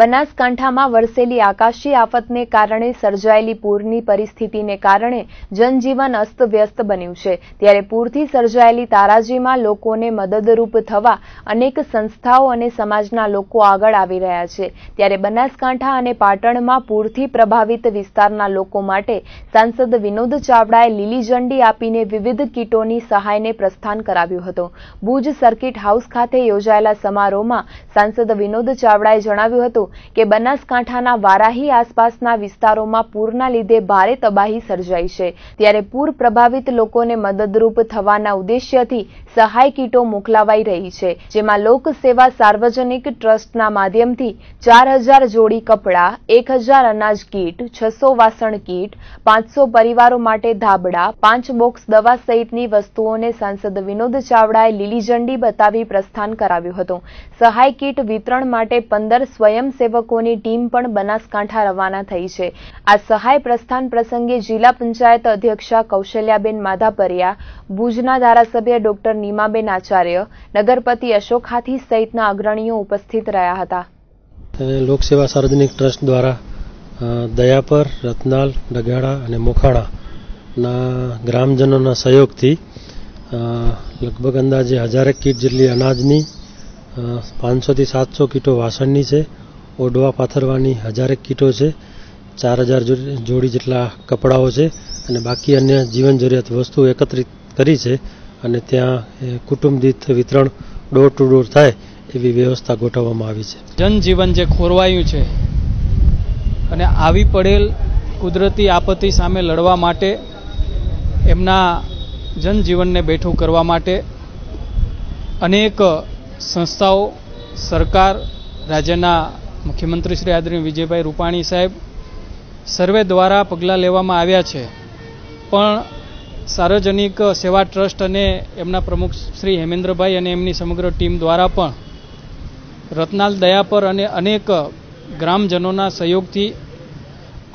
બનાસકાંઠામાં વરસેલી આકાશી આફતને કારણે સર્જાયેલી પૂરની પરિસ્થિતિને કારણે જનજીવન અસ્તવ્યસ્ત બન્યું છે ત્યારે પૂરથી સર્જાયેલી તારાજીમાં લોકોને મદદરૂપ થવા અનેક સંસ્થાઓ અને સમાજના લોકો આગળ આવી રહ્યા છે ત્યારે બનાસકાંઠા અને પાટણમાં પૂરથી પ્રભાવિત વિસ્તારના લોકો માટે સાંસદ વિનોદ ચાવડાએ લીલી ઝંડી આપીને વિવિધ કીટોની સહાયને પ્રસ્થાન કરાવ્યું હતું ભુજ સર્કિટ હાઉસ ખાતે યોજાયેલા સમારોહમાં સાંસદ વિનોદ ચાવડાએ જણાવ્યું હતું કે બનાસકાંઠાના વારાહી આસપાસના વિસ્તારોમાં પૂરના લીધે ભારે તબાહી સર્જાઈ છે ત્યારે પૂર પ્રભાવિત લોકોને મદદરૂપ થવાના ઉદ્દેશ્યથી સહાય કીટો મોકલાવાઈ રહી છે જેમાં લોકસેવા સાર્વજનિક ટ્રસ્ટના માધ્યમથી ચાર જોડી કપડાં એક અનાજ કીટ છસો વાસણ કીટ પાંચસો પરિવારો માટે ધાબડા પાંચ બોક્સ દવા સહિતની વસ્તુઓને સાંસદ વિનોદ ચાવડાએ લીલી ઝંડી બતાવી પ્રસ્થાન કરાવ્યું હતું સહાય કીટ વિતરણ માટે પંદર સ્વયં સ્વયંસેવકોની ટીમ પણ બનાસકાંઠા રવાના થઈ છે આ સહાય પ્રસ્થાન પ્રસંગે જિલ્લા પંચાયત અધ્યક્ષા કૌશલ્યાબેન માધાપરિયા ભુજના ધારાસભ્ય ડોક્ટર નીમાબેન આચાર્ય નગરપતિ અશોક હાથી સહિતના અગ્રણીઓ ઉપસ્થિત રહ્યા હતા લોકસેવા સાર્વજનિક ટ્રસ્ટ દ્વારા દયાપર રત્નાલ ડગાડા અને મોખાડાના ગ્રામજનોના સહયોગથી લગભગ અંદાજે હજારેક કીટ જેટલી અનાજની પાંચસોથી સાતસો કીટો વાસણની છે ઓઢવા પાથરવાની હજારેક કીટો છે ચાર હજાર જોડી જેટલા કપડાઓ છે અને બાકી અન્ય જીવન જરૂરિયાત વસ્તુઓ એકત્રિત કરી છે અને ત્યાં કુટુંબ દીઠ વિતરણ ડોર ટુ ડોર થાય એવી વ્યવસ્થા ગોઠવવામાં આવી છે જનજીવન જે ખોરવાયું છે અને આવી પડેલ કુદરતી આપત્તિ સામે લડવા માટે એમના જનજીવનને બેઠું કરવા માટે અનેક સંસ્થાઓ સરકાર રાજ્યના મુખ્યમંત્રી શ્રી આદરણીય વિજયભાઈ રૂપાણી સાહેબ સર્વે દ્વારા પગલાં લેવામાં આવ્યા છે પણ સાર્વજનિક સેવા ટ્રસ્ટ અને એમના પ્રમુખ શ્રી હેમેન્દ્રભાઈ અને એમની સમગ્ર ટીમ દ્વારા પણ રત્નાલ દયા પર અને અનેક ગ્રામજનોના સહયોગથી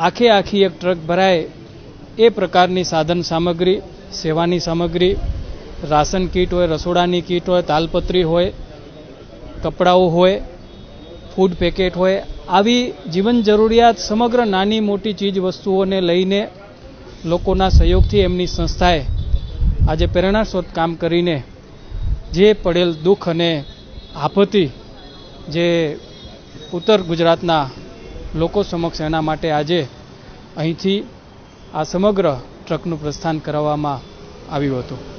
આખે આખી એક ટ્રક ભરાય એ પ્રકારની સાધન સામગ્રી સેવાની સામગ્રી રાશન કીટ હોય રસોડાની કીટ હોય તાલપત્રી હોય કપડાઓ હોય ફૂડ પેકેટ હોય આવી જીવન જરૂરિયાત સમગ્ર નાની મોટી ચીજ વસ્તુઓને લઈને લોકોના સહયોગથી એમની સંસ્થાએ આજે પ્રેરણાસ્ત્રોત કામ કરીને જે પડેલ દુઃખ અને આપત્તિ જે ઉત્તર ગુજરાતના લોકો સમક્ષ એના માટે આજે અહીંથી આ સમગ્ર ટ્રકનું પ્રસ્થાન કરાવવામાં આવ્યું હતું